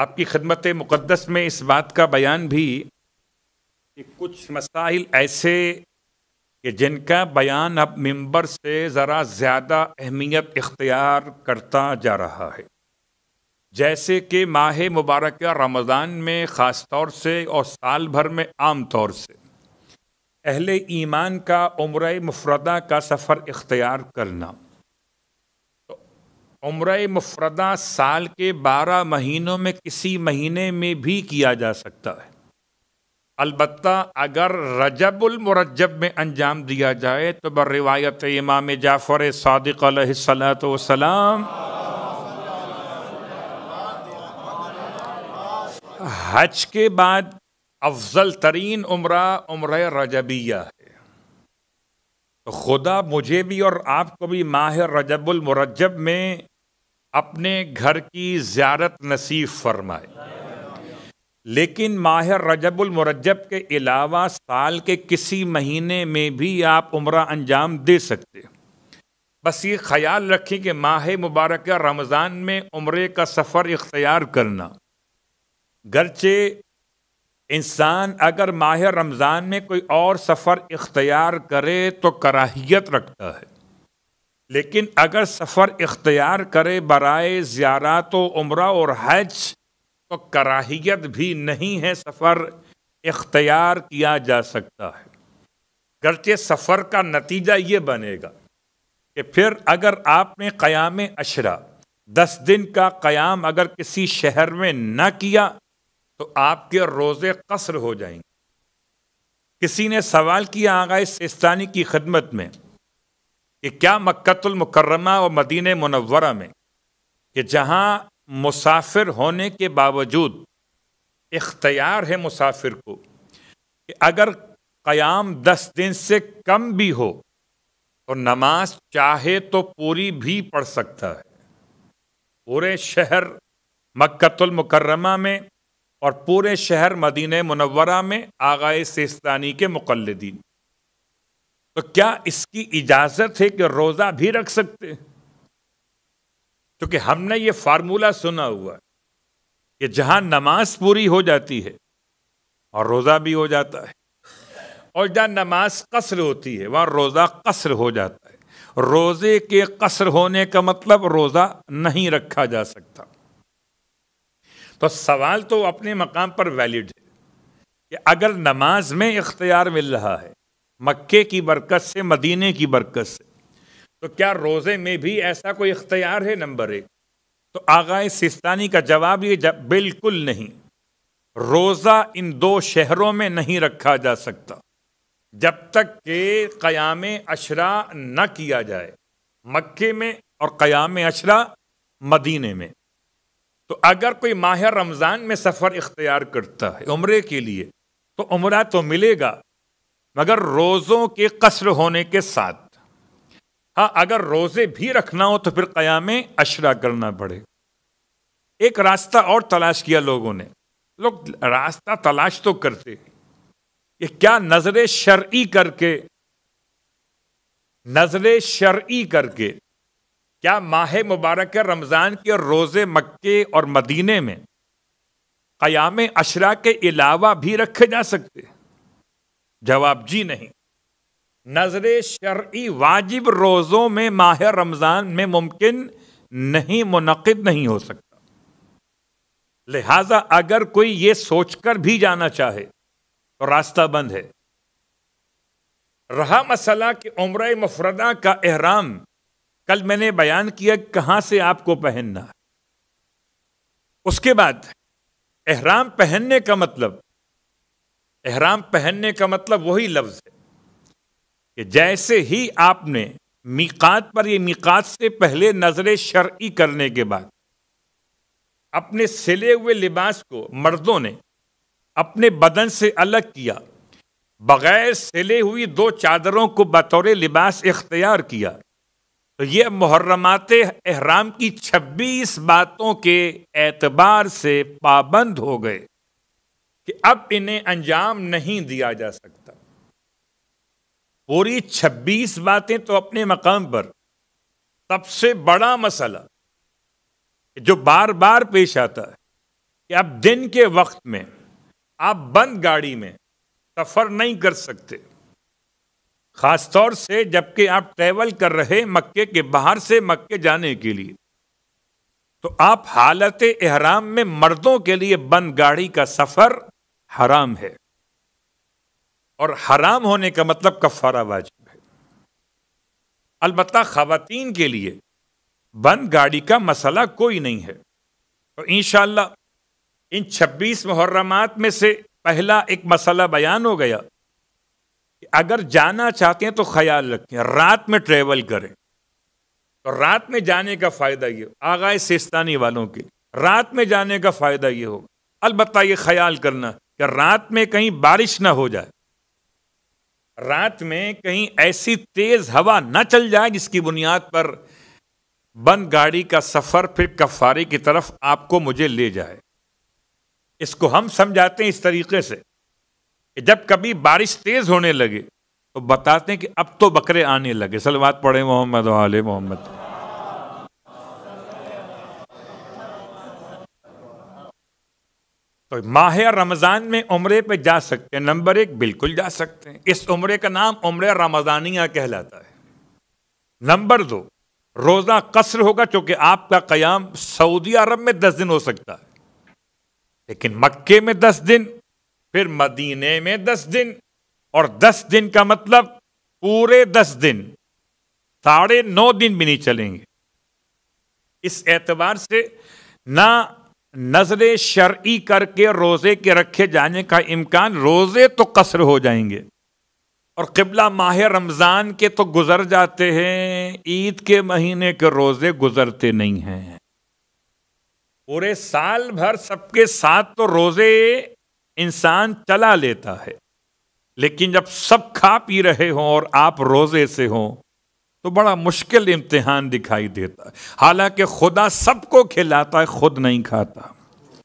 आपकी खदमत मुक़दस में इस बात का बयान भी कि कुछ मसाइल ऐसे कि जिनका बयान अब मंबर से ज़रा ज़्यादा अहमियत इख्तियार करता जा रहा है जैसे कि माह मुबारक रमज़ान में ख़ास तौर से और साल भर में आम तौर से अहल ईमान का उम्र मुफरदा का सफ़र इख्तियार करना उम्र मुफरदा साल के बारह महीनों में किसी महीने में भी किया जा सकता है अलबत् अगर रजबुलमरजब में अंजाम दिया जाए तो बर रिवायत इमाम जाफ़र सदक सलाम हज के बाद अफजल तरीन उम्र उम्र रजबिया है तो खुदा मुझे भी और आपको भी माह रजबुलमरजब में अपने घर की ज्यारत नसीब फरमाए लेकिन माह रजबुलमरजब के अलावा साल के किसी महीने में भी आप उम्र अंजाम दे सकते बस ये ख्याल रखें कि माह मुबारक रमज़ान में उम्र का सफ़र इख्तियार करना गरचे इंसान अगर माह रमज़ान में कोई और सफ़र इख्तियार करे तो कराहियत रखता है लेकिन अगर सफ़र इख्तियार करे बरए ज़्यारत उम्र और हज तो कराहियत भी नहीं है सफ़र इख्तियार किया जा सकता है गर्चे सफ़र का नतीजा ये बनेगा कि फिर अगर आपने क़याम अशरा दस दिन का क़याम अगर किसी शहर में न किया तो आपके रोज़े कसर हो जाएंगे किसी ने सवाल किया आगा इस की खदमत में कि क्या मुकर्रमा और मदीन मुनवरा में कि जहाँ मुसाफिर होने के बावजूद इख्तियार है मुसाफिर को कि अगर क़याम दस दिन से कम भी हो और नमाज चाहे तो पूरी भी पढ़ सकता है पूरे शहर मुकर्रमा में और पूरे शहर मदीन मुनवरा में आगाए सिस्तानी के मुकलदीन तो क्या इसकी इजाजत है कि रोजा भी रख सकते हैं क्योंकि हमने ये फार्मूला सुना हुआ है कि जहां नमाज पूरी हो जाती है और रोजा भी हो जाता है और जहां नमाज कसर होती है वहां रोज़ा कसर हो जाता है रोज़े के कसर होने का मतलब रोज़ा नहीं रखा जा सकता तो सवाल तो अपने मकाम पर वैलिड है कि अगर नमाज में इख्तियार मिल रहा है मक्के की बरकत से मदीने की बरकत से तो क्या रोज़े में भी ऐसा कोई इख्तियार है नंबर एक तो आगा सिस्तानी का जवाब ये जब बिल्कुल नहीं रोज़ा इन दो शहरों में नहीं रखा जा सकता जब तक के क़याम अशरा न किया जाए मक्के में और क़याम अशरा मदीने में तो अगर कोई माह रमज़ान में सफ़र इख्तियार करता है उम्र के लिए तो उम्र तो मिलेगा मगर रोज़ों के कसर होने के साथ हाँ अगर रोज़े भी रखना हो तो फिर क़याम अशरा करना पड़े एक रास्ता और तलाश किया लोगों ने लोग रास्ता तलाश तो करते ये क्या नजर शर्ई करके नजर शर्ई करके क्या माह मुबारक रमज़ान के रोज़े मक्के और मदीने में क़याम अशरा के अलावा भी रखे जा सकते हैं जवाब जी नहीं नजर शर्ई वाजिब रोज़ों में माह रमज़ान में मुमकिन नहीं मुनद नहीं हो सकता लिहाजा अगर कोई ये सोचकर भी जाना चाहे तो रास्ता बंद है रहा मसला कि उम्र मफरदा का एहराम कल मैंने बयान किया कहां से आपको पहनना है उसके बाद एहराम पहनने का मतलब एहराम पहनने का मतलब वही लफ्ज़ है कि जैसे ही आपने मीकात पर ये मीकात से पहले नजर शर्ई करने के बाद अपने सिले हुए लिबास को मर्दों ने अपने बदन से अलग किया बगैर सिले हुई दो चादरों को बतौर लिबास इख्तियार किया तो ये मुहर्रमात एहराम की छब्बीस बातों के एतबार से पाबंद हो गए कि अब इन्हें अंजाम नहीं दिया जा सकता पूरी छब्बीस बातें तो अपने मकाम पर सबसे बड़ा मसला जो बार बार पेश आता है कि आप दिन के वक्त में आप बंद गाड़ी में सफ़र नहीं कर सकते ख़ासतौर से जबकि आप ट्रैवल कर रहे मक्के के बाहर से मक्के जाने के लिए तो आप हालत एहराम में मर्दों के लिए बंद गाड़ी का सफ़र हराम है और हराम होने का मतलब कफारा वाजिब है अलबत् खातन के लिए बंद गाड़ी का मसला कोई नहीं है तो इन इन छब्बीस मुहर्रमात में से पहला एक मसला बयान हो गया कि अगर जाना चाहते हैं तो ख्याल रखें रात में ट्रेवल करें तो रात में जाने का फ़ायदा ये आगा सिस्तानी वालों के रात में जाने का फ़ायदा ये होगा अलबत् ये ख्याल करना कि रात में कहीं बारिश ना हो जाए रात में कहीं ऐसी तेज हवा न चल जाए जिसकी बुनियाद पर बंद गाड़ी का सफर फिर कफारे की तरफ आपको मुझे ले जाए इसको हम समझाते हैं इस तरीके से कि जब कभी बारिश तेज होने लगे तो बताते हैं कि अब तो बकरे आने लगे सलवात पढ़े मोहम्मद वाले मोहम्मद तो माह रमज़ान में उम्र पे जा सकते हैं नंबर एक बिल्कुल जा सकते हैं इस उम्र का नाम उम्र रमज़ानिया कहलाता है नंबर दो रोज़ा कसर होगा क्योंकि आपका क़याम सऊदी अरब में दस दिन हो सकता है लेकिन मक्के में दस दिन फिर मदीने में दस दिन और दस दिन का मतलब पूरे दस दिन साढ़े नौ दिन भी नहीं चलेंगे इस एतबार से ना नजर शर्ई करके रोज़े के रखे जाने का इम्कान रोज़े तो कसर हो जाएंगे और किबला माह रमज़ान के तो गुज़र जाते हैं ईद के महीने के रोज़े गुज़रते नहीं हैं पूरे साल भर सबके साथ तो रोज़े इंसान चला लेता है लेकिन जब सब खा पी रहे हों और आप रोज़े से हों तो बड़ा मुश्किल इम्तिहान दिखाई देता है हालांकि खुदा सबको खिलाता है खुद नहीं खाता